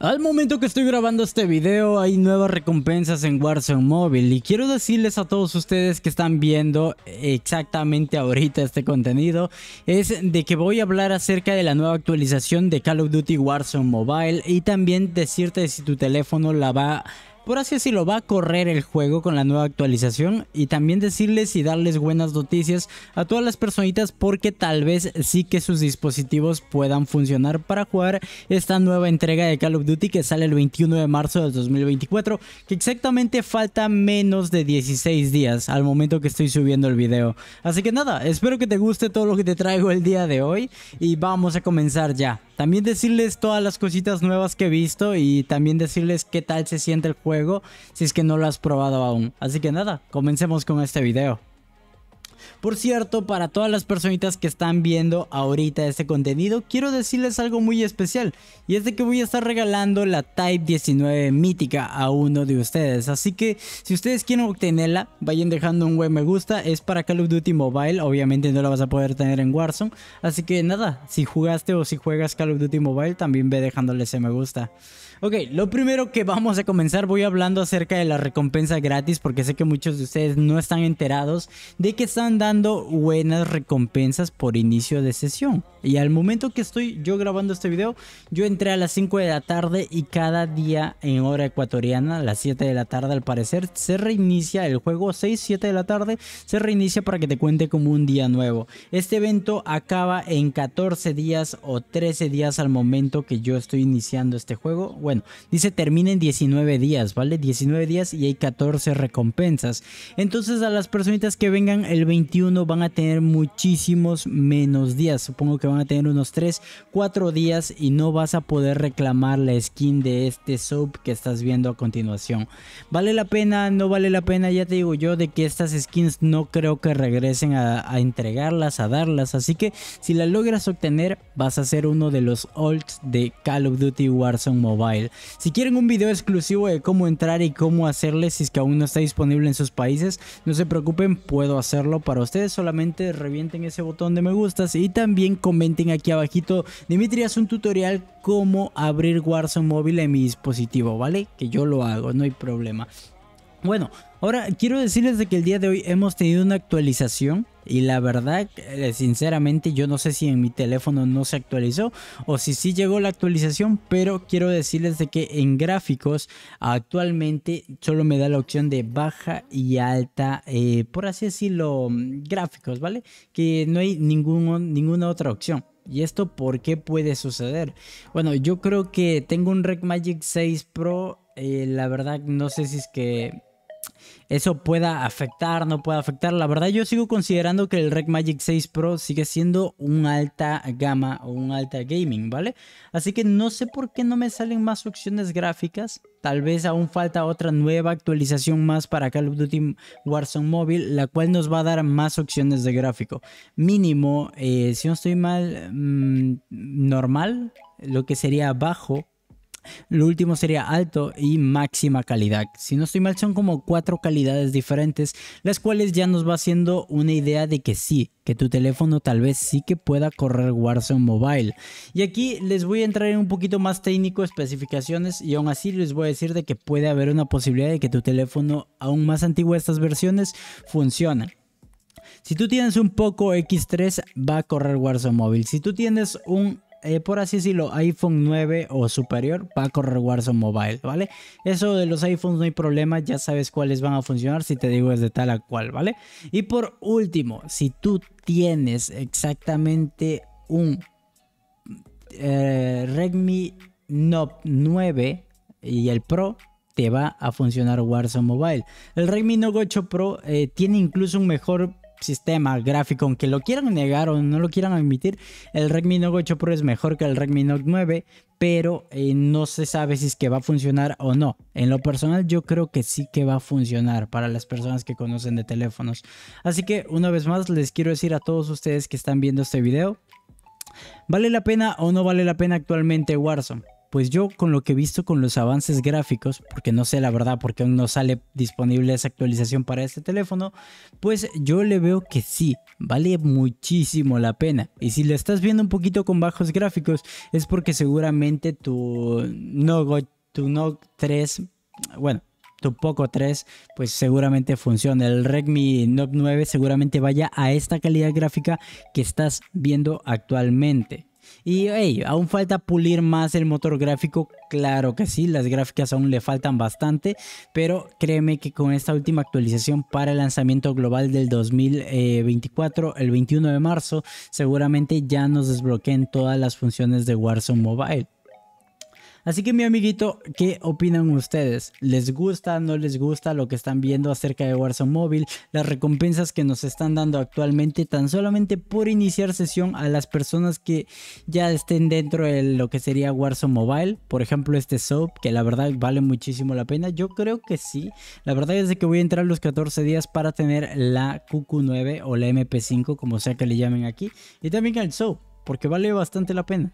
Al momento que estoy grabando este video hay nuevas recompensas en Warzone Mobile y quiero decirles a todos ustedes que están viendo exactamente ahorita este contenido es de que voy a hablar acerca de la nueva actualización de Call of Duty Warzone Mobile y también decirte si tu teléfono la va por así decirlo, va a correr el juego con la nueva actualización y también decirles y darles buenas noticias a todas las personitas porque tal vez sí que sus dispositivos puedan funcionar para jugar esta nueva entrega de Call of Duty que sale el 21 de marzo del 2024, que exactamente falta menos de 16 días al momento que estoy subiendo el video. Así que nada, espero que te guste todo lo que te traigo el día de hoy y vamos a comenzar ya. También decirles todas las cositas nuevas que he visto y también decirles qué tal se siente el juego si es que no lo has probado aún. Así que nada, comencemos con este video. Por cierto, para todas las personitas que están viendo ahorita este contenido, quiero decirles algo muy especial. Y es de que voy a estar regalando la Type 19 mítica a uno de ustedes. Así que si ustedes quieren obtenerla, vayan dejando un buen me gusta. Es para Call of Duty Mobile. Obviamente no la vas a poder tener en Warzone. Así que nada, si jugaste o si juegas Call of Duty Mobile, también ve dejándole ese me gusta. Ok, lo primero que vamos a comenzar, voy hablando acerca de la recompensa gratis, porque sé que muchos de ustedes no están enterados de que están dando buenas recompensas por inicio de sesión. Y al momento que estoy yo grabando este video, yo entré a las 5 de la tarde y cada día en hora ecuatoriana, a las 7 de la tarde al parecer, se reinicia el juego, 6, 7 de la tarde, se reinicia para que te cuente como un día nuevo. Este evento acaba en 14 días o 13 días al momento que yo estoy iniciando este juego bueno, dice termina en 19 días, ¿vale? 19 días y hay 14 recompensas. Entonces a las personitas que vengan el 21 van a tener muchísimos menos días. Supongo que van a tener unos 3, 4 días y no vas a poder reclamar la skin de este sub que estás viendo a continuación. ¿Vale la pena? ¿No vale la pena? Ya te digo yo de que estas skins no creo que regresen a, entregarlas, a darlas. Así que si la logras obtener vas a ser uno de los alts de Call of Duty Warzone Mobile. Si quieren un video exclusivo de cómo entrar y cómo hacerle si es que aún no está disponible en sus países, no se preocupen, puedo hacerlo para ustedes. Solamente revienten ese botón de me gustas y también comenten aquí abajito, Dimitri, un tutorial cómo abrir Warzone Mobile en mi dispositivo, ¿vale? Que yo lo hago, no hay problema. Bueno, ahora quiero decirles de que el día de hoy hemos tenido una actualización y la verdad, eh, sinceramente, yo no sé si en mi teléfono no se actualizó o si sí llegó la actualización, pero quiero decirles de que en gráficos actualmente solo me da la opción de baja y alta, eh, por así decirlo, gráficos, ¿vale? Que no hay ningún, ninguna otra opción. ¿Y esto por qué puede suceder? Bueno, yo creo que tengo un Rec Magic 6 Pro. Eh, la verdad, no sé si es que eso pueda afectar, no pueda afectar. La verdad yo sigo considerando que el Rec Magic 6 Pro sigue siendo un alta gama o un alta gaming, ¿vale? Así que no sé por qué no me salen más opciones gráficas. Tal vez aún falta otra nueva actualización más para Call of Duty Warzone móvil la cual nos va a dar más opciones de gráfico. Mínimo, eh, si no estoy mal, mm, normal, lo que sería bajo lo último sería alto y máxima calidad. Si no estoy mal, son como cuatro calidades diferentes, las cuales ya nos va haciendo una idea de que sí, que tu teléfono tal vez sí que pueda correr Warzone Mobile. Y aquí les voy a entrar en un poquito más técnico, especificaciones, y aún así les voy a decir de que puede haber una posibilidad de que tu teléfono aún más antiguo de estas versiones funcione. Si tú tienes un Poco X3 va a correr Warzone Mobile. Si tú tienes un eh, por así decirlo, iPhone 9 o superior va a correr Warzone Mobile, ¿vale? Eso de los iPhones no hay problema, ya sabes cuáles van a funcionar si te digo es de tal a cual, ¿vale? Y por último, si tú tienes exactamente un eh, Redmi Note 9 y el Pro, te va a funcionar Warzone Mobile. El Redmi Note 8 Pro eh, tiene incluso un mejor sistema gráfico, aunque lo quieran negar o no lo quieran admitir, el Redmi Note 8 Pro es mejor que el Redmi Note 9, pero eh, no se sabe si es que va a funcionar o no. En lo personal yo creo que sí que va a funcionar para las personas que conocen de teléfonos. Así que una vez más les quiero decir a todos ustedes que están viendo este video, ¿vale la pena o no vale la pena actualmente Warzone? pues yo con lo que he visto con los avances gráficos, porque no sé la verdad porque aún no sale disponible esa actualización para este teléfono, pues yo le veo que sí, vale muchísimo la pena. Y si lo estás viendo un poquito con bajos gráficos, es porque seguramente tu Nogo, tu Note 3, bueno, tu Poco 3, pues seguramente funciona. El Redmi Note 9 seguramente vaya a esta calidad gráfica que estás viendo actualmente. Y aún falta pulir más el motor gráfico, claro que sí, las gráficas aún le faltan bastante, pero créeme que con esta última actualización para el lanzamiento global del 2024, el 21 de marzo, seguramente ya nos desbloqueen todas las funciones de Warzone Mobile. Así que mi amiguito, ¿qué opinan ustedes? ¿Les gusta, no les gusta lo que están viendo acerca de Warzone Mobile? Las recompensas que nos están dando actualmente tan solamente por iniciar sesión a las personas que ya estén dentro de lo que sería Warzone Mobile. Por ejemplo, este soap, que la verdad vale muchísimo la pena. Yo creo que sí. La verdad es que voy a entrar los 14 días para tener la QQ9 o la MP5, como sea que le llamen aquí. Y también el soap, porque vale bastante la pena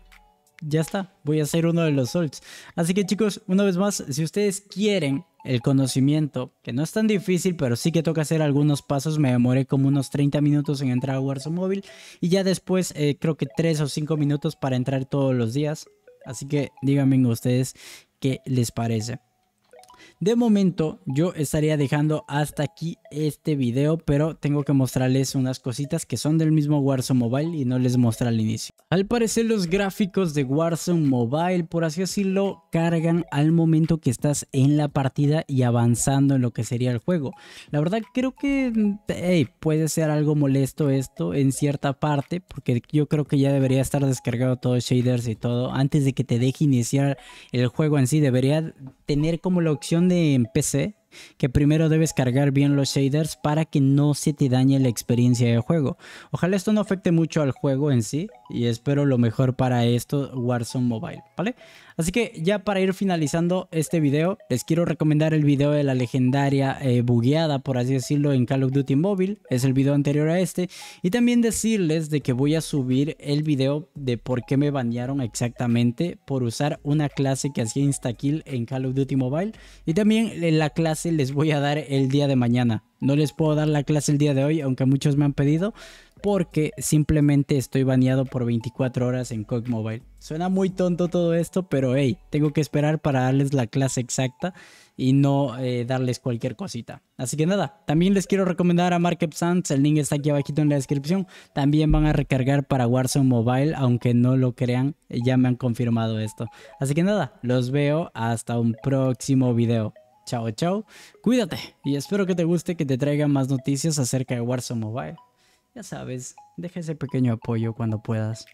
ya está, voy a ser uno de los solts. Así que chicos, una vez más, si ustedes quieren el conocimiento, que no es tan difícil, pero sí que toca hacer algunos pasos, me demoré como unos 30 minutos en entrar a Warzone Móvil y ya después eh, creo que 3 o 5 minutos para entrar todos los días. Así que díganme ustedes qué les parece. De momento yo estaría dejando hasta aquí este video, pero tengo que mostrarles unas cositas que son del mismo Warzone Mobile y no les mostré al inicio. Al parecer los gráficos de Warzone Mobile, por así decirlo, cargan al momento que estás en la partida y avanzando en lo que sería el juego. La verdad creo que puede ser algo molesto esto en cierta parte, porque yo creo que ya debería estar descargado todo shaders y todo antes de que te deje iniciar el juego en sí. Debería tener como la opción de PC que primero debes cargar bien los shaders para que no se te dañe la experiencia de juego. Ojalá esto no afecte mucho al juego en sí, y espero lo mejor para esto Warzone Mobile, ¿vale? Así que ya para ir finalizando este video, les quiero recomendar el video de la legendaria eh, bugueada, por así decirlo, en Call of Duty Mobile, es el video anterior a este, y también decirles de que voy a subir el video de por qué me banearon exactamente por usar una clase que hacía Instakill en Call of Duty Mobile, y también eh, la clase les voy a dar el día de mañana, no les puedo dar la clase el día de hoy, aunque muchos me han pedido, porque simplemente estoy baneado por 24 horas en COG Mobile. Suena muy tonto todo esto, pero hey, tengo que esperar para darles la clase exacta y no eh, darles cualquier cosita. Así que nada, también les quiero recomendar a Market Sands, el link está aquí abajito en la descripción. También van a recargar para Warzone Mobile, aunque no lo crean, eh, ya me han confirmado esto. Así que nada, los veo hasta un próximo video. Chao, chao, cuídate y espero que te guste que te traiga más noticias acerca de Warzone Mobile. Ya sabes, deja ese pequeño apoyo cuando puedas.